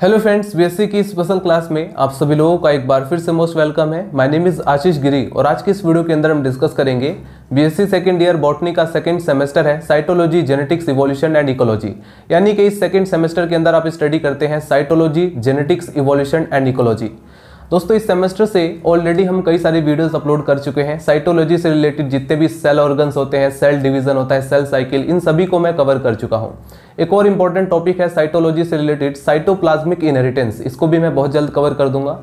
hello friends BSc की इस special class में आप सभी लोगों का एक बार फिर से मोस्ट वेलकम है my name is Ashish Giri और आज की इस वीडियो के अंदर हम डिस्कस करेंगे बीएससी सेकेंड ईयर बॉटनी का सेकेंड सेमेस्टर है cytology genetics evolution and ecology यानी कि इस सेकेंड सेमेस्टर के अंदर आप स्टडी करते हैं cytology genetics evolution and ecology दोस्तों इस सेमेस्टर से ऑलरेडी हम कई सारे वीडियोस अपलोड कर चुके हैं साइटोलॉजी से रिलेटेड जितने भी सेल ऑर्गन्स होते हैं सेल डिवीजन होता है सेल साइकिल इन सभी को मैं कवर कर चुका हूं एक और इंपॉर्टेंट टॉपिक है साइटोलॉजी से रिलेटेड साइटोप्लाज्मिक इनहेरिटेंस इसको भी मैं बहुत जल्द कवर कर दूंगा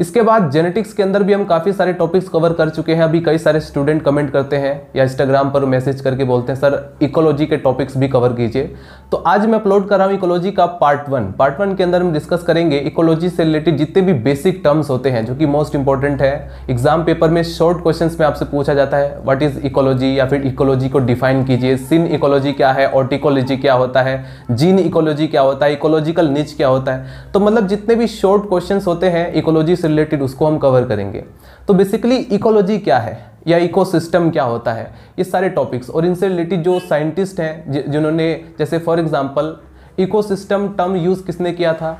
इसके बाद जेनेटिक्स के अंदर भी हम काफ़ी सारे टॉपिक्स कवर कर चुके हैं अभी कई सारे स्टूडेंट कमेंट करते हैं या इंस्टाग्राम पर मैसेज करके बोलते हैं सर इकोलॉजी के टॉपिक्स भी कवर कीजिए तो आज मैं अपलोड कर रहा हूँ इकोलॉजी का पार्ट वन पार्ट वन के अंदर हम डिस्कस करेंगे इकोलॉजी से रिलेटेड जितने भी बेसिक टर्म्स होते हैं जो कि मोस्ट इंपॉर्टेंट है एग्जाम पेपर में शॉर्ट क्वेश्चन में आपसे पूछा जाता है वट इज इकोलॉजी या फिर इकोलॉजी को डिफाइन कीजिए सिन इकोलॉजी क्या है ऑर्टिकोलॉजी क्या होता है जीन इकोलॉजी क्या होता है इकोलॉजिकल नीच क्या होता है तो मतलब जितने भी शॉर्ट क्वेश्चन होते हैं इकोलॉजी से रिलेटेड उसको हम कवर करेंगे तो बेसिकली इकोलॉजी क्या है या इकोसिस्टम क्या होता है ये सारे टॉपिक्स और इनसे रिलेटेड जो साइंटिस्ट हैं जिन्होंने जैसे for example ecosystem term use किसने किया था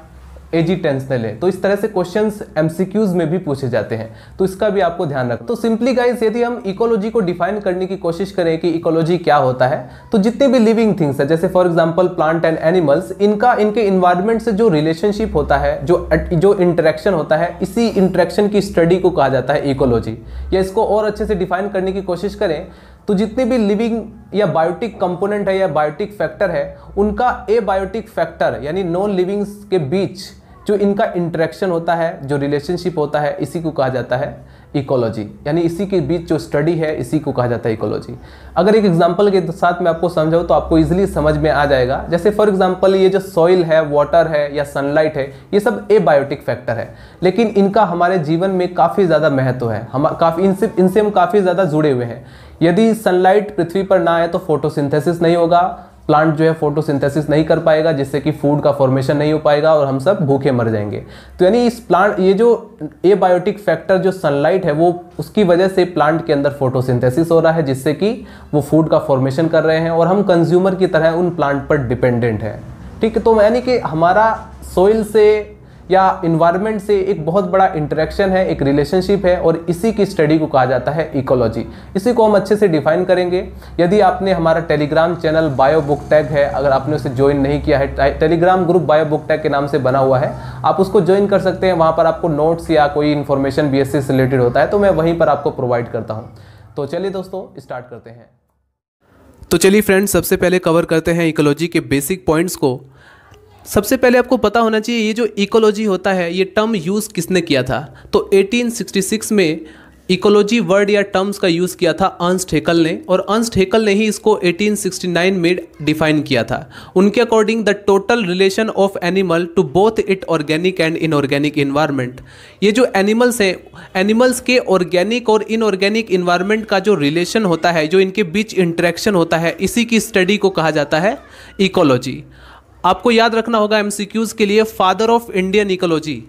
एजी टेंस ने तो इस तरह से क्वेश्चंस एमसीक्यूज में भी पूछे जाते हैं तो इसका भी आपको ध्यान रखना तो सिंपली गाइज यदि हम इकोलॉजी को डिफाइन करने की कोशिश करें कि इकोलॉजी क्या होता है तो जितने भी लिविंग थिंग्स है जैसे for example plant and animals इनका इनके इन्वायरमेंट से जो रिलेशनशिप होता है जो जो इंटरेक्शन होता है इसी इंटरेक्शन की स्टडी को कहा जाता है इकोलॉजी या इसको और अच्छे से डिफाइन करने की कोशिश करें तो जितने भी लिविंग या बायोटिक कंपोनेंट है या बायोटिक फैक्टर है उनका ए बायोटिक फैक्टर यानी नॉन लिविंग्स के बीच जो इनका इंट्रैक्शन होता है जो रिलेशनशिप होता है इसी को कहा जाता है इकोलॉजी यानी इसी के बीच जो स्टडी है इसी को कहा जाता है इकोलॉजी अगर एक एग्जाम्पल के साथ मैं आपको समझाऊँ तो आपको ईजिली समझ में आ जाएगा जैसे फॉर एग्जाम्पल ये जो सॉइल है वाटर है या सनलाइट है ये सब ए बायोटिक फैक्टर है लेकिन इनका हमारे जीवन में काफ़ी ज़्यादा महत्व है हम काफ़ी इनसे इनसे हम काफ़ी ज़्यादा जुड़े हुए हैं यदि सनलाइट पृथ्वी पर ना आए तो फोटोसिंथेसिस नहीं होगा प्लांट जो है फोटोसिंथेसिस नहीं कर पाएगा जिससे कि फूड का फॉर्मेशन नहीं हो पाएगा और हम सब भूखे मर जाएंगे तो यानी इस प्लांट ये जो ए बायोटिक फैक्टर जो सनलाइट है वो उसकी वजह से प्लांट के अंदर फोटोसिंथेसिस हो रहा है जिससे कि वो फूड का फॉर्मेशन कर रहे हैं और हम कंज्यूमर की तरह उन प्लांट पर डिपेंडेंट हैं ठीक है तो यानी कि हमारा सोइल से या इन्वायरमेंट से एक बहुत बड़ा इंटरेक्शन है एक रिलेशनशिप है और इसी की स्टडी को कहा जाता है इकोलॉजी इसी को हम अच्छे से डिफाइन करेंगे यदि आपने हमारा Telegram channel Bio Book Tag है अगर आपने उसे ज्वाइन नहीं किया है Telegram group Bio Book Tag के नाम से बना हुआ है आप उसको ज्वाइन कर सकते हैं वहाँ पर आपको नोट्स या कोई इन्फॉर्मेशन बी से रिलेटेड होता है तो मैं वहीं पर आपको प्रोवाइड करता हूँ तो चलिए दोस्तों स्टार्ट करते हैं तो चलिए फ्रेंड्स सबसे पहले कवर करते हैं इकोलॉजी के बेसिक पॉइंट्स को सबसे पहले आपको पता होना चाहिए ये जो इकोलॉजी होता है ये टर्म यूज़ किसने किया था तो 1866 में इकोलॉजी वर्ड या टर्म्स का यूज़ किया था अंस्ट हेकल ने और अंस्ट हेकल ने ही इसको 1869 में डिफाइन किया था उनके according the total relation of animal to both it organic and inorganic environment ये जो एनिमल्स हैं एनिमल्स के ऑर्गेनिक और इनऑर्गेनिक इन्वायरमेंट का जो रिलेशन होता है जो इनके बीच इंट्रैक्शन होता है इसी की स्टडी को कहा जाता है इकोलॉजी आपको याद रखना होगा एमसीक्यूज़ के लिए father of Indian ecology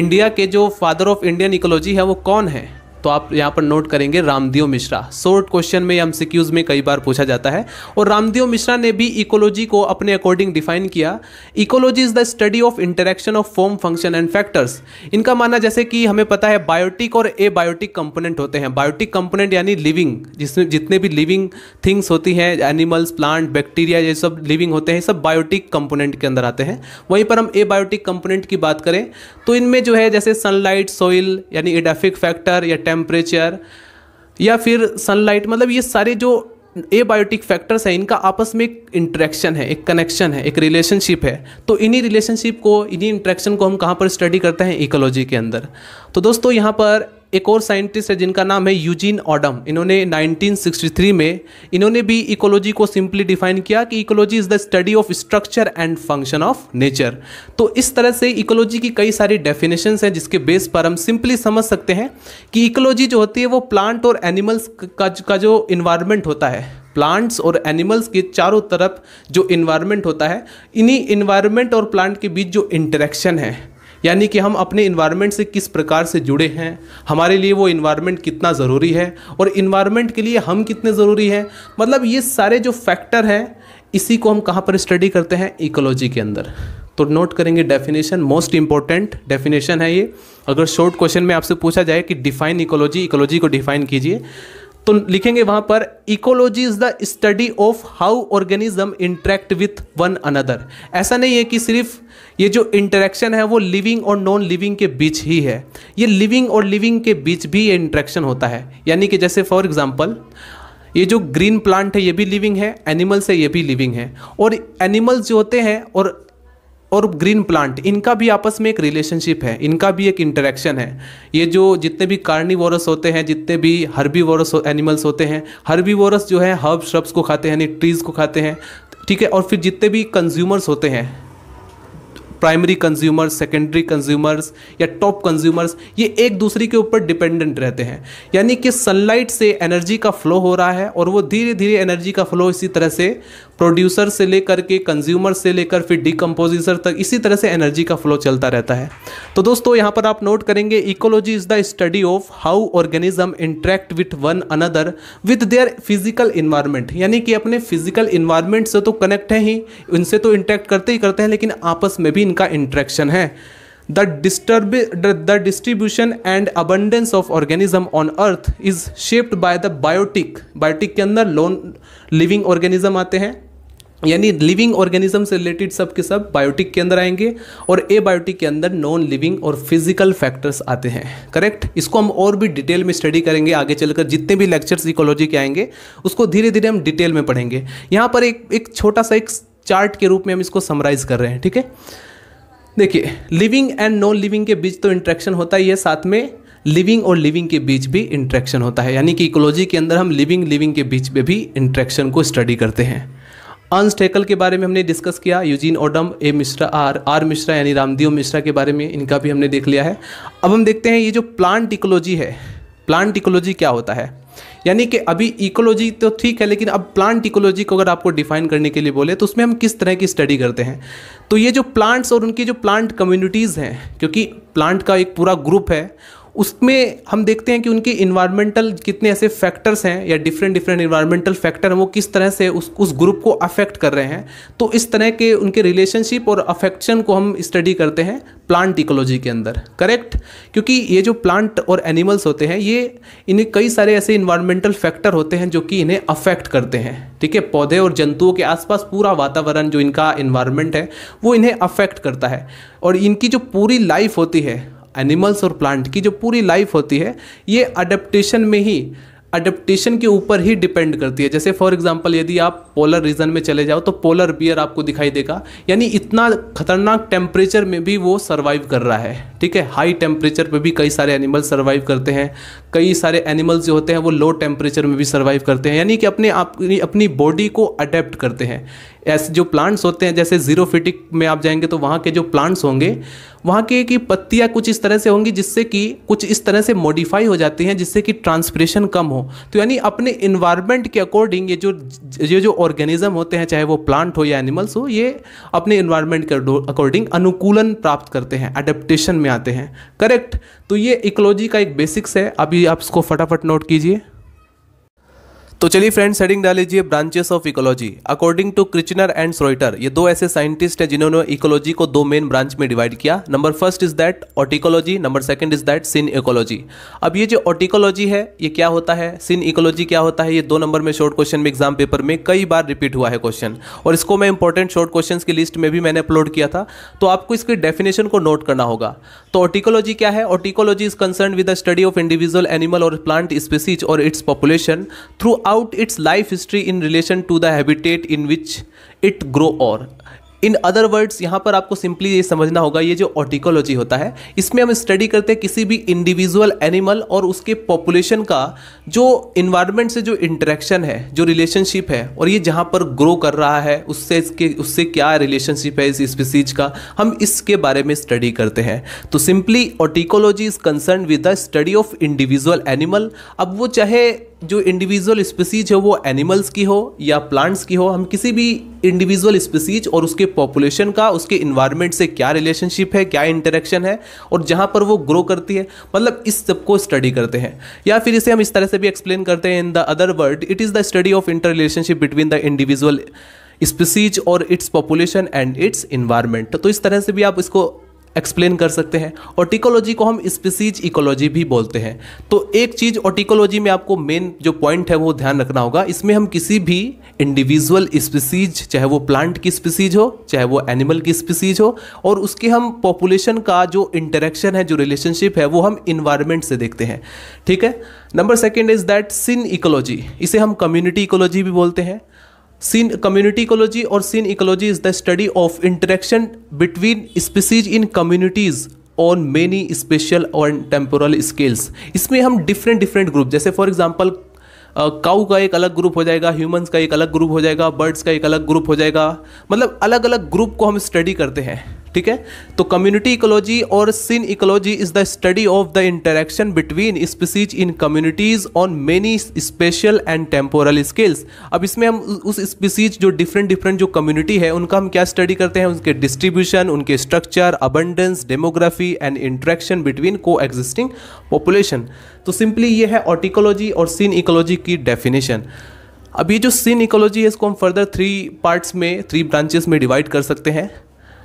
India के जो फादर ऑफ इंडियन इकोलॉजी है वो कौन है तो आप यहाँ पर नोट करेंगे रामदेव मिश्रा शॉर्ट क्वेश्चन में एम में कई बार पूछा जाता है और रामदेव मिश्रा ने भी इकोलॉजी को अपने अकॉर्डिंग डिफाइन किया ecology is the study of interaction of form function and factors इनका मानना जैसे कि हमें पता है बायोटिक और ए बायोटिक कंपोनेंट होते हैं बायोटिक कंपोनेंट यानी लिविंग जिसमें जितने भी लिविंग थिंग्स होती हैं एनिमल्स प्लांट बैक्टीरिया ये सब लिविंग होते हैं सब बायोटिक कंपोनेंट के अंदर आते हैं वहीं पर हम ए बायोटिक कंपोनेंट की बात करें तो इनमें जो है जैसे सनलाइट सोइल यानी एडाफिक फैक्टर या टेम्परेचर या फिर सनलाइट मतलब ये सारे जो ए बायोटिक फैक्टर्स हैं इनका आपस में एक इंट्रैक्शन है एक कनेक्शन है एक रिलेशनशिप है तो इन्हीं रिलेशनशिप को इन्हीं इंट्रैक्शन को हम कहाँ पर स्टडी करते हैं इकोलॉजी के अंदर तो दोस्तों यहाँ पर एक और साइंटिस्ट है जिनका नाम है यूजीन ऑडम इन्होंने 1963 में इन्होंने भी इकोलॉजी को सिंपली डिफाइन किया कि ecology is the study of structure and function of nature तो इस तरह से इकोलॉजी की कई सारी डेफिनेशन हैं जिसके बेस पर हम सिंपली समझ सकते हैं कि इकोलॉजी जो होती है वो प्लांट और एनिमल्स का, का जो इन्वायरमेंट होता है प्लांट्स और एनिमल्स के चारों तरफ जो इन्वायरमेंट होता है इन्हीं इन्वायरमेंट और प्लांट के बीच जो इंटरेक्शन है यानी कि हम अपने इन्वायरमेंट से किस प्रकार से जुड़े हैं हमारे लिए वो इन्वायरमेंट कितना ज़रूरी है और इन्वायरमेंट के लिए हम कितने ज़रूरी हैं मतलब ये सारे जो फैक्टर हैं इसी को हम कहाँ पर स्टडी करते हैं इकोलॉजी के अंदर तो नोट करेंगे डेफिनेशन मोस्ट इंपॉर्टेंट डेफिनेशन है ये अगर शॉर्ट क्वेश्चन में आपसे पूछा जाए कि डिफाइन इकोलॉजी इकोलॉजी को डिफाइन कीजिए तो लिखेंगे वहां पर ecology is the study of how organism interact with one another ऐसा नहीं है कि सिर्फ ये जो इंटरेक्शन है वो लिविंग और नॉन लिविंग के बीच ही है ये लिविंग और लिविंग के बीच भी ये इंटरेक्शन होता है यानी कि जैसे फॉर एग्जाम्पल ये जो ग्रीन प्लांट है ये भी लिविंग है एनिमल्स है ये भी लिविंग है और एनिमल्स जो होते हैं और और ग्रीन प्लांट इनका भी आपस में एक रिलेशनशिप है इनका भी एक इंटरेक्शन है ये जो जितने भी कार्निवोरस होते हैं जितने भी हर्बी वोरस एनिमल्स होते हैं हर्बी वोरस जो है हर्ब श्रब्स को खाते हैं यानी ट्रीज़ को खाते हैं ठीक है और फिर जितने भी कंज्यूमर्स होते हैं प्राइमरी कंज्यूमर्स सेकेंडरी कंज्यूमर्स या टॉप कंज्यूमर्स ये एक दूसरे के ऊपर डिपेंडेंट रहते हैं यानी कि सनलाइट से एनर्जी का फ्लो हो रहा है और वो धीरे धीरे एनर्जी का फ्लो इसी तरह से प्रोड्यूसर से लेकर के कंज्यूमर से लेकर फिर डिकम्पोजिसर तक इसी तरह से एनर्जी का फ्लो चलता रहता है तो दोस्तों यहाँ पर आप नोट करेंगे ecology is the study of how organism interact with one another with their physical environment यानी कि अपने फिजिकल इन्वायरमेंट से तो कनेक्ट है ही इनसे तो इंट्रैक्ट करते ही करते हैं लेकिन आपस में भी इनका इंट्रैक्शन है the disturb the distribution and abundance of organism on earth is shaped by the biotic biotic के अंदर लोन लिविंग ऑर्गेनिज्म आते हैं यानी लिविंग ऑर्गेनिज्म से रिलेटेड सब के सब बायोटिक के अंदर आएंगे और ए बायोटिक के अंदर नॉन लिविंग और फिजिकल फैक्टर्स आते हैं करेक्ट इसको हम और भी डिटेल में स्टडी करेंगे आगे चलकर जितने भी लेक्चर्स इकोलॉजी के आएंगे उसको धीरे धीरे हम डिटेल में पढ़ेंगे यहाँ पर एक एक छोटा सा एक चार्ट के रूप में हम इसको समराइज कर रहे हैं ठीक है देखिए लिविंग एंड नॉन लिविंग के बीच तो इंट्रैक्शन होता ही है साथ में लिविंग और लिविंग के बीच भी इंट्रैक्शन होता है यानी कि इकोलॉजी के अंदर हम लिविंग लिविंग के बीच में भी इंट्रैक्शन को स्टडी करते हैं अनस्टेकल के बारे में हमने डिस्कस किया Eugene Odum A Mishra R R Mishra यानी रामदेव मिश्रा के बारे में इनका भी हमने देख लिया है अब हम देखते हैं ये जो प्लांट इकोलॉजी है प्लांट इकोलॉजी क्या होता है यानी कि अभी इकोलॉजी तो ठीक है लेकिन अब प्लांट इकोलॉजी को अगर आपको डिफाइन करने के लिए बोले तो उसमें हम किस तरह की स्टडी करते हैं तो ये जो प्लांट्स और उनकी जो प्लांट कम्युनिटीज़ हैं क्योंकि प्लांट का एक पूरा ग्रुप है उसमें हम देखते हैं कि उनके इन्वायरमेंटल कितने ऐसे फैक्टर्स हैं या डिफरेंट डिफरेंट इन्वायरमेंटल फैक्टर हैं वो किस तरह से उस उस ग्रुप को अफेक्ट कर रहे हैं तो इस तरह के उनके रिलेशनशिप और अफेक्शन को हम स्टडी करते हैं प्लांट इकोलॉजी के अंदर करेक्ट क्योंकि ये जो प्लांट और एनिमल्स होते हैं ये इन्हें कई सारे ऐसे इन्वायरमेंटल फैक्टर होते हैं जो कि इन्हें अफेक्ट करते हैं ठीक है पौधे और जंतुओं के आसपास पूरा वातावरण जो इनका इन्वायरमेंट है वो इन्हें अफेक्ट करता है और इनकी जो पूरी लाइफ होती है एनिमल्स और प्लांट की जो पूरी लाइफ होती है ये अडेप्टेशन में ही अडेप्टेशन के ऊपर ही डिपेंड करती है जैसे फॉर एग्जांपल यदि आप पोलर रीजन में चले जाओ तो पोलर बियर आपको दिखाई देगा यानी इतना खतरनाक टेम्परेचर में भी वो सर्वाइव कर रहा है ठीक है हाई टेम्परेचर पे भी कई सारे एनिमल सर्वाइव करते हैं कई सारे एनिमल्स जो होते हैं वो लो टेम्परेचर में भी सर्वाइव करते हैं यानी कि अपने आप अपनी बॉडी को अडेप्ट करते हैं ऐसे जो प्लांट्स होते हैं जैसे जीरो फिटिक में आप जाएंगे तो वहाँ के जो प्लांट्स होंगे वहाँ के की पत्तियाँ कुछ इस तरह से होंगी जिससे कि कुछ इस तरह से मॉडिफाई हो जाती हैं जिससे कि ट्रांसप्रेशन कम हो तो यानी अपने इन्वायरमेंट के अकॉर्डिंग ये जो ये जो ऑर्गेनिज्म होते हैं चाहे वो प्लांट हो या एनिमल्स हो ये अपने इन्वायरमेंट के अकॉर्डिंग अनुकूलन प्राप्त करते हैं अडेप्टेशन में आते हैं करेक्ट तो ये इकोलॉजी का एक बेसिक्स है अभी जी आप इसको फटाफट नोट कीजिए तो चलिए फ्रेंड्स हेडिंग डाल लीजिए branches of ecology according to Kirchner and Schroter ये दो ऐसे साइंटिस्ट हैं जिन्होंने इकोलॉजी को दो मेन ब्रांच में डिवाइड किया number first is that autecology number second is that synecology अब ये जो ऑटिकोलॉजी है ये क्या होता है सिन इकोलॉजी क्या होता है ये दो नंबर में शॉर्ट क्वेश्चन में एग्जाम पेपर में कई बार रिपीट हुआ है क्वेश्चन और इसको मैं इंपॉर्टेंट शॉर्ट क्वेश्चन की लिस्ट में भी मैंने अपलोड किया था तो आपको इसके डेफिनेशन को नोट करना होगा तो ऑटिकोलॉजी क्या है autecology is concern with the study of individual animal और प्लांट स्पीसीज और its population throughout its life history in relation to the habitat in which it grow और इन अदर वर्ड्स यहाँ पर आपको simply ये समझना होगा ये जो ऑर्टिकोलॉजी होता है इसमें हम स्टडी करते हैं किसी भी इंडिविजुअल एनिमल और उसके पॉपुलेशन का जो इन्वायरमेंट से जो इंटरेक्शन है जो रिलेशनशिप है और ये जहाँ पर ग्रो कर रहा है उससे इसके उससे क्या रिलेशनशिप है इस स्पीसीज का हम इसके बारे में स्टडी करते हैं तो simply autecology is concern with the study of individual animal अब वो चाहे जो इंडिविजुअल स्पीसीज है वो एनिमल्स की हो या प्लांट्स की हो हम किसी भी इंडिविजुअल स्पीसीज और उसके पॉपुलेशन का उसके इन्वायरमेंट से क्या रिलेशनशिप है क्या इंटरेक्शन है और जहाँ पर वो ग्रो करती है मतलब इस सब को स्टडी करते हैं या फिर इसे हम इस तरह से भी एक्सप्लेन करते हैं in the other world it is the study of inter relationship between the individual species और its population and its environment तो इस तरह से भी आप इसको एक्सप्लेन कर सकते हैं ऑटिकोलॉजी को हम स्पीसीज इकोलॉजी भी बोलते हैं तो एक चीज़ ऑटिकोलॉजी में आपको मेन जो पॉइंट है वो ध्यान रखना होगा इसमें हम किसी भी इंडिविजुअल स्पीसीज चाहे वो प्लांट की स्पीसीज हो चाहे वो एनिमल की स्पीसीज हो और उसके हम पॉपुलेशन का जो इंटरेक्शन है जो रिलेशनशिप है वो हम इन्वायरमेंट से देखते हैं ठीक है number second is that synecology इसे हम कम्युनिटी इकोलॉजी भी बोलते हैं सीन कम्युनिटी इकोलॉजी और synecology is the study of interaction between species in communities on many spatial और टेम्पोरल स्केल्स इसमें हम डिफरेंट डिफरेंट ग्रुप जैसे फॉर एग्जाम्पल काऊ का एक अलग ग्रुप हो जाएगा ह्यूमंस का एक अलग ग्रुप हो जाएगा बर्ड्स का एक अलग ग्रुप हो जाएगा मतलब अलग अलग ग्रुप को हम स्टडी करते हैं ठीक है तो कम्युनिटी इकोलॉजी और synecology is the study of the interaction between species in communities on many spatial and temporal scales अब इसमें हम उस स्पीसीज जो डिफरेंट डिफरेंट जो कम्युनिटी है उनका हम क्या स्टडी करते हैं उनके डिस्ट्रीब्यूशन उनके structure abundance demography and interaction between coexisting population तो सिंपली ये है ऑटिकोलॉजी और सिन इकोलॉजी की डेफिनेशन अब ये जो सिन इकोलॉजी है इसको हम फर्दर थ्री पार्ट्स में थ्री ब्रांचेस में डिवाइड कर सकते हैं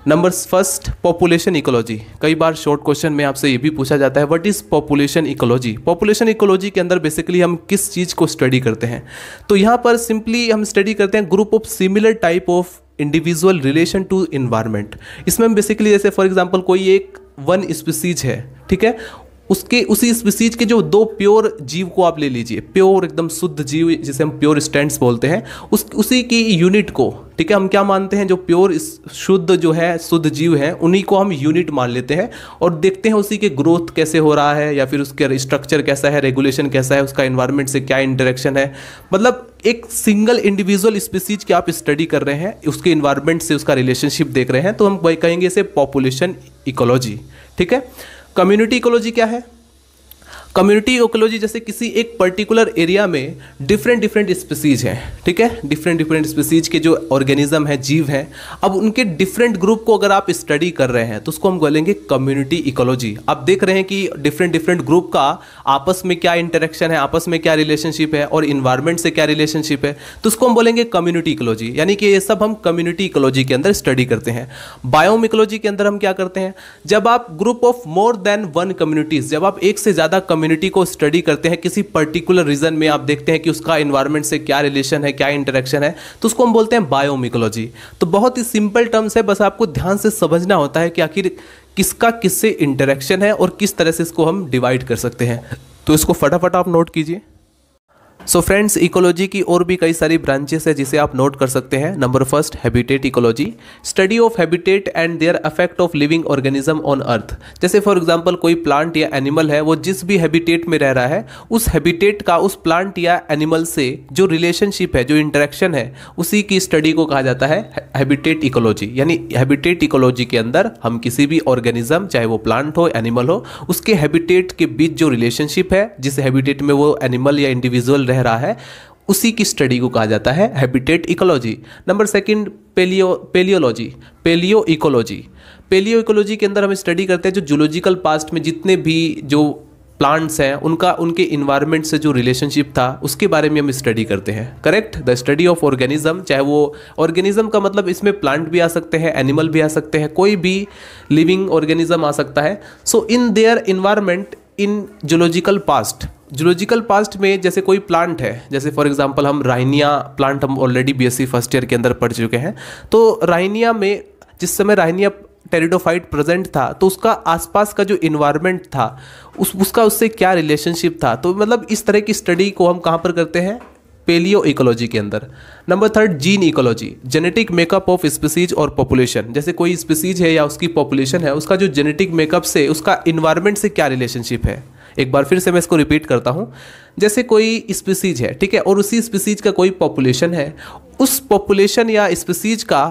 नंबर फर्स्ट पॉपुलेशन इकोलॉजी कई बार शॉर्ट क्वेश्चन में आपसे ये भी पूछा जाता है what is population ecology population ecology के अंदर बेसिकली हम किस चीज़ को स्टडी करते हैं तो यहाँ पर सिंपली हम स्टडी करते हैं group of similar type of individual relation to environment इसमें हम बेसिकली जैसे फॉर एग्जाम्पल कोई एक वन स्पीसीज है ठीक है उसके उसी स्पीसीज के जो दो प्योर जीव को आप ले लीजिए प्योर एकदम शुद्ध जीव जिसे हम प्योर स्टैंड्स बोलते हैं उस उसी की यूनिट को ठीक है हम क्या मानते हैं जो प्योर शुद्ध जो है शुद्ध जीव है उन्हीं को हम यूनिट मान लेते हैं और देखते हैं उसी के ग्रोथ कैसे हो रहा है या फिर उसके स्ट्रक्चर कैसा है रेगुलेशन कैसा है उसका इन्वायरमेंट से क्या इंटरेक्शन है मतलब एक सिंगल इंडिविजुअल स्पीसीज की आप स्टडी कर रहे हैं उसके इन्वायरमेंट से उसका रिलेशनशिप देख रहे हैं तो हम कहेंगे इसे पॉपुलेशन इकोलॉजी ठीक है कम्युनिटी इकोलॉजी क्या है कम्युनिटी इकोलॉजी जैसे किसी एक पर्टिकुलर एरिया में डिफरेंट डिफरेंट स्पीसीज हैं ठीक है डिफरेंट डिफरेंट स्पीसीज के जो ऑर्गेनिज्म हैं जीव हैं अब उनके डिफरेंट ग्रुप को अगर आप स्टडी कर रहे हैं तो उसको हम बोलेंगे कम्युनिटी इकोलॉजी आप देख रहे हैं कि डिफरेंट डिफरेंट ग्रुप का आपस में क्या इंटरेक्शन है आपस में क्या रिलेशनशिप है और इन्वायरमेंट से क्या रिलेशनशिप है तो उसको हम बोलेंगे कम्युनिटी इकोलॉजी यानी कि ये सब हम कम्युनिटी इकोलॉजी के अंदर स्टडी करते हैं बायोम इकोलॉजी के अंदर हम क्या करते हैं जब आप group of more than one communities जब आप एक से ज़्यादा कम्युनिटी कम्युनिटी को स्टडी करते हैं किसी पर्टिकुलर रीजन में आप देखते हैं कि उसका इन्वायरमेंट से क्या रिलेशन है क्या इंटरेक्शन है तो उसको हम बोलते हैं बायोमिकोलॉजी तो बहुत ही सिंपल टर्म्स है बस आपको ध्यान से समझना होता है कि आखिर किसका किससे इंटरेक्शन है और किस तरह से इसको हम डिवाइड कर सकते हैं तो इसको फटाफट आप नोट कीजिए सो फ्रेंड्स इकोलॉजी की और भी कई सारी ब्रांचेस है जिसे आप नोट कर सकते हैं number first habitat ecology study of habitat and their affect of living organism on earth जैसे फॉर एग्जाम्पल कोई प्लांट या एनिमल है वो जिस भी हैबिटेट में रह रहा है उस हैबिटेट का उस प्लांट या एनिमल से जो रिलेशनशिप है जो इंटरेक्शन है उसी की स्टडी को कहा जाता है हैबिटेट इकोलॉजी यानी हैबिटेट इकोलॉजी के अंदर हम किसी भी ऑर्गेनिज्म चाहे वो प्लांट हो एनिमल हो उसके हैबिटेट के बीच जो रिलेशनशिप है जिस हैबिटेट में वो एनिमल या इंडिविजुअल रह रह रहा है उसी की स्टडी को कहा जाता है habitat ecology number second paleo paleology paleoecology paleoecology के अंदर हम स्टडी करते हैं जो जूलॉजिकल पास्ट में जितने भी जो प्लांट्स हैं उनका उनके इन्वायरमेंट से जो रिलेशनशिप था उसके बारे में हम स्टडी करते हैं correct the study of organism चाहे वो ऑर्गेनिज्म का मतलब इसमें प्लांट भी आ सकते हैं एनिमल भी आ सकते हैं कोई भी लिविंग ऑर्गेनिज्म आ सकता है so in their environment in geological past geological past में जैसे कोई प्लांट है जैसे फॉर एग्जांपल हम राइनिया प्लांट हम ऑलरेडी बीएससी फर्स्ट ईयर के अंदर पढ़ चुके हैं तो राइनिया में जिस समय राइनिया टेरिडोफाइट प्रेजेंट था तो उसका आसपास का जो इन्वायरमेंट था उस उसका उससे क्या रिलेशनशिप था तो मतलब इस तरह की स्टडी को हम कहाँ पर करते हैं पेलियो इकोलॉजी के अंदर number third gene ecology genetic makeup of species और पॉपुलेशन जैसे कोई स्पीसीज है या उसकी पॉपुलेशन है उसका जो जेनेटिक मेकअप से उसका इन्वायरमेंट से क्या रिलेशनशिप है एक बार फिर से मैं इसको रिपीट करता हूँ जैसे कोई स्पीसीज है ठीक है और उसी स्पीसीज का कोई पॉपुलेशन है उस पॉपुलेशन या स्पीसीज का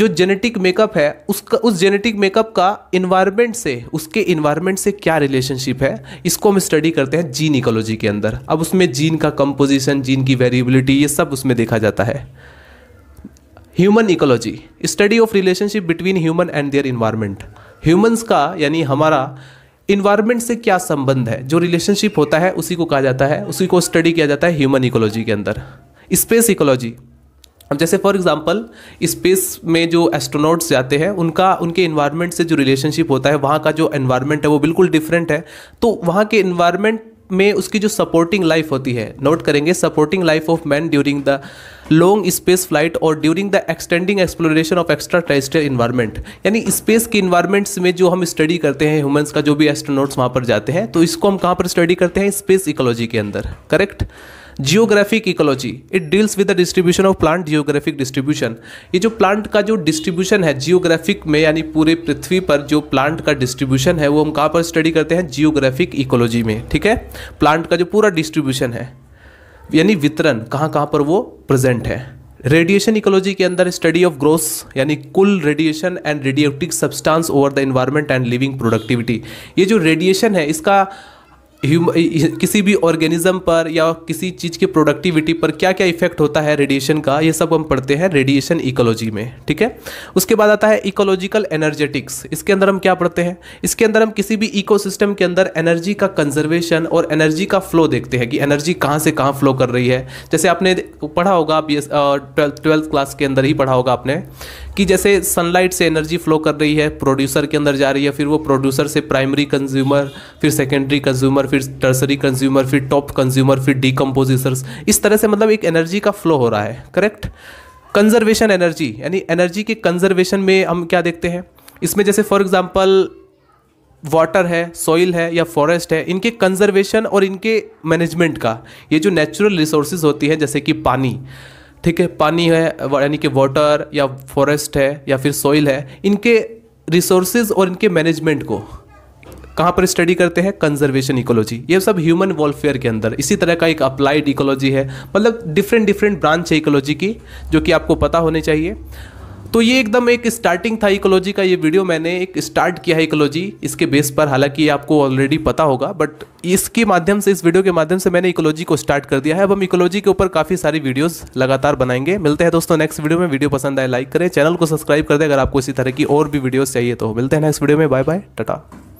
जो जेनेटिक मेकअप है उसका उस जेनेटिक मेकअप का इन्वायरमेंट से उसके इन्वायरमेंट से क्या रिलेशनशिप है इसको हम स्टडी करते हैं जीन इकोलॉजी के अंदर अब उसमें जीन का कंपोजिशन जीन की वेरिएबिलिटी ये सब उसमें देखा जाता है human ecology study of relationship between human and their environment humans का यानी हमारा इन्वायरमेंट से क्या संबंध है जो रिलेशनशिप होता है उसी को कहा जाता है उसी को स्टडी किया जाता है ह्यूमन इकोलॉजी के अंदर स्पेस इकोलॉजी अब जैसे फॉर एग्जांपल स्पेस में जो एस्ट्रोनॉट्स जाते हैं उनका उनके इन्वायरमेंट से जो रिलेशनशिप होता है वहाँ का जो इन्वायरमेंट है वो बिल्कुल डिफरेंट है तो वहाँ के इन्वायरमेंट में उसकी जो सपोर्टिंग लाइफ होती है नोट करेंगे supporting life of man during the long space flight और during the extending exploration of extraterrestrial environment यानी स्पेस के इन्वायरमेंट्स में जो हम स्टडी करते हैं ह्यूमंस का जो भी एस्ट्रोनॉट्स वहाँ पर जाते हैं तो इसको हम कहाँ पर स्टडी करते हैं स्पेस इकोलॉजी के अंदर correct geographic ecology it deals with the distribution of plant geographic distribution ये जो प्लांट का जो डिस्ट्रीब्यूशन है जियोग्राफिक में यानी पूरे पृथ्वी पर जो प्लांट का डिस्ट्रीब्यूशन है वो हम कहाँ पर स्टडी करते हैं जियोग्राफिक इकोलॉजी में ठीक है प्लांट का जो पूरा डिस्ट्रीब्यूशन है यानी वितरण कहाँ कहाँ पर वो प्रेजेंट है रेडिएशन इकोलॉजी के अंदर स्टडी ऑफ ग्रोथ यानी कुल radiation and radioactive substance over the environment and living productivity ये जो रेडिएशन है इसका किसी भी ऑर्गेनिज्म पर या किसी चीज़ की प्रोडक्टिविटी पर क्या क्या इफेक्ट होता है रेडिएशन का ये सब हम पढ़ते हैं रेडिएशन इकोलॉजी में ठीक है उसके बाद आता है इकोलॉजिकल एनर्जेटिक्स इसके अंदर हम क्या पढ़ते हैं इसके अंदर हम किसी भी इकोसिस्टम के अंदर एनर्जी का कंजर्वेशन और एनर्जी का फ्लो देखते हैं कि एनर्जी कहाँ से कहाँ फ्लो कर रही है जैसे आपने पढ़ा होगा आप ट्वेल्थ क्लास के अंदर ही पढ़ा होगा आपने कि जैसे सनलाइट से एनर्जी फ्लो कर रही है प्रोड्यूसर के अंदर जा रही है फिर वो प्रोड्यूसर से प्राइमरी कंज्यूमर फिर सेकेंडरी कंज्यूमर फिर टर्सरी कंज्यूमर फिर टॉप कंज्यूमर फिर डीकम्पोजिसर्स इस तरह से मतलब एक एनर्जी का फ्लो हो रहा है करेक्ट कंजर्वेशन एनर्जी यानी एनर्जी के कंजर्वेशन में हम क्या देखते हैं इसमें जैसे फॉर एग्जाम्पल वाटर है सॉइल है या फॉरेस्ट है इनके कंजर्वेशन और इनके मैनेजमेंट का ये जो नेचुरल रिसोर्सेज होती है जैसे कि पानी ठीक है पानी है यानी कि वाटर या फॉरेस्ट है या फिर सॉइल है इनके रिसोर्सेज और इनके मैनेजमेंट को कहाँ पर स्टडी करते हैं कंजर्वेशन इकोलॉजी ये सब ह्यूमन वेलफेयर के अंदर इसी तरह का एक अप्लाइड इकोलॉजी है मतलब डिफरेंट डिफरेंट ब्रांच है इकोलॉजी की जो कि आपको पता होने चाहिए तो ये एकदम एक स्टार्टिंग था इकोलॉजी का ये वीडियो मैंने एक स्टार्ट किया है इकोलॉजी इसके बेस पर हालांकि आपको ऑलरेडी पता होगा बट इसके माध्यम से इस वीडियो के माध्यम से मैंने इकोलॉजी को स्टार्ट कर दिया है अब हम इकोलॉजी के ऊपर काफ़ी सारी वीडियोस लगातार बनाएंगे मिलते हैं दोस्तों नेक्स्ट वीडियो में वीडियो पसंद आए लाइक करें चैनल को सब्सक्राइब कर दें अगर आपको इसी तरह की और भी वीडियोज़ चाहिए तो मिलते हैं नेक्स्ट वीडियो में बाय बाय टाटा